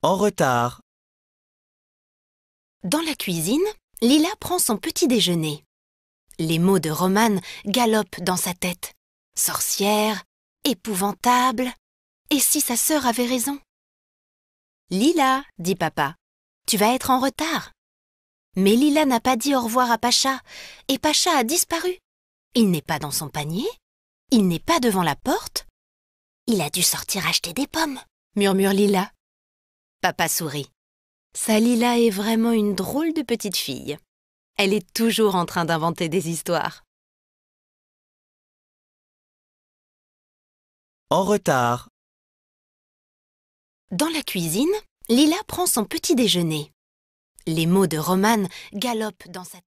En retard. Dans la cuisine, Lila prend son petit déjeuner. Les mots de Romane galopent dans sa tête. Sorcière, épouvantable. Et si sa sœur avait raison Lila, dit papa, tu vas être en retard. Mais Lila n'a pas dit au revoir à Pacha, et Pacha a disparu. Il n'est pas dans son panier, il n'est pas devant la porte. Il a dû sortir acheter des pommes, murmure Lila. Papa sourit. Sa Lila est vraiment une drôle de petite fille. Elle est toujours en train d'inventer des histoires. En retard. Dans la cuisine, Lila prend son petit déjeuner. Les mots de Romane galopent dans sa